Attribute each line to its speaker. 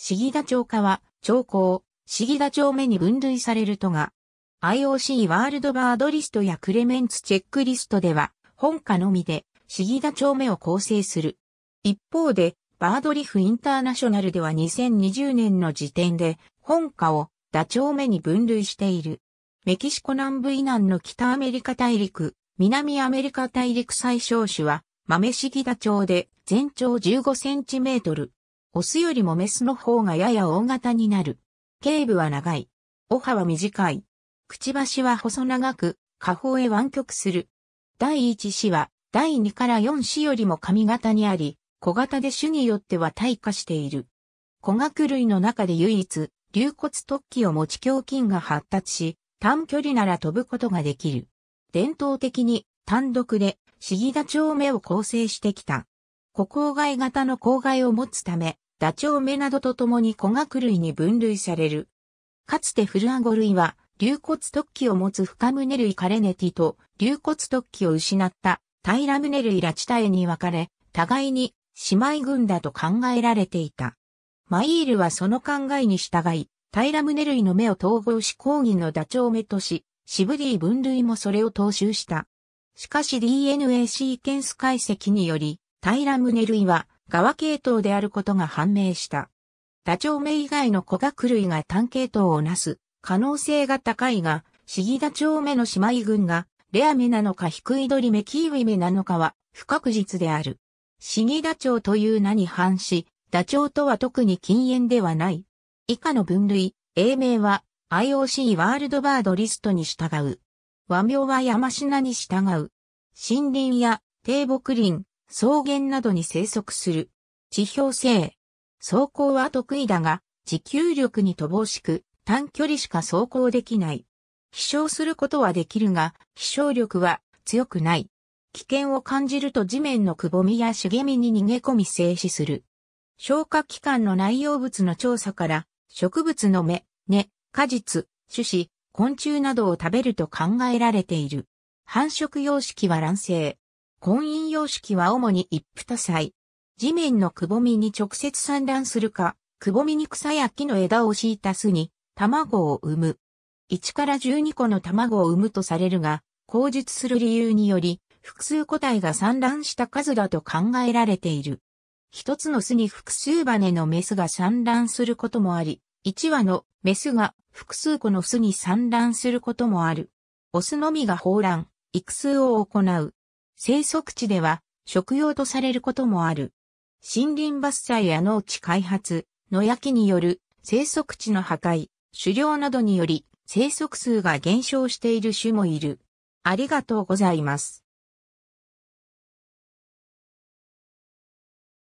Speaker 1: シギダ町下は、町港、シギダ町目に分類されるとが、IOC ワールドバードリストやクレメンツチェックリストでは、本科のみで、シギダ町目を構成する。一方で、バードリフインターナショナルでは2020年の時点で、本科をダチョウ目に分類している。メキシコ南部以南の北アメリカ大陸、南アメリカ大陸最小種は、豆シギダウで全長15センチメートル、オスよりもメスの方がやや大型になる。頸部は長い。お葉は短い。くちばしは細長く、下方へ湾曲する。第一子は、第2から4子よりも髪型にあり、小型で種によっては退化している。古学類の中で唯一、流骨突起を持ち胸筋が発達し、短距離なら飛ぶことができる。伝統的に単独で、シギダウ目を構成してきた。古郊外型の郊外を持つため、ダチョウメなどと共に古学類に分類される。かつてフルアゴ類は、竜骨突起を持つ深胸類カレネティと、竜骨突起を失ったタイラムネ類ラチタエに分かれ、互いに姉妹群だと考えられていた。マイールはその考えに従い、タイラムネ類の目を統合し抗議のダチョウ目とし、シブリー分類もそれを踏襲した。しかし DNA シーケンス解析により、タイラムネ類は側系統であることが判明した。ダチョウ目以外の古学類が単系統をなす可能性が高いが、シギダチョウ目の姉妹群がレア目なのか低い鳥目キーウイ目なのかは不確実である。シギダチョウという名に反し、ダチョウとは特に禁煙ではない。以下の分類、英名は IOC ワールドバードリストに従う。和名は山品に従う。森林や低木林、草原などに生息する。地表性。走行は得意だが、持久力に乏しく、短距離しか走行できない。飛翔することはできるが、飛翔力は強くない。危険を感じると地面のくぼみや茂みに逃げ込み静止する。消化器官の内容物の調査から、植物の芽、根、果実、種子、昆虫などを食べると考えられている。繁殖様式は卵生。婚姻様式は主に一夫多妻。地面のくぼみに直接産卵するか、くぼみに草や木の枝を敷いた巣に卵を産む。1から12個の卵を産むとされるが、口述する理由により、複数個体が産卵した数だと考えられている。一つの巣に複数羽のメスが産卵することもあり、一羽のメスが複数個の巣に産卵することもある。オスのみが放卵、育数を行う。生息地では食用とされることもある。森林伐採や農地開発、野焼きによる生息地の破壊、狩猟などにより生息数が減少している種もいる。ありがとうございます。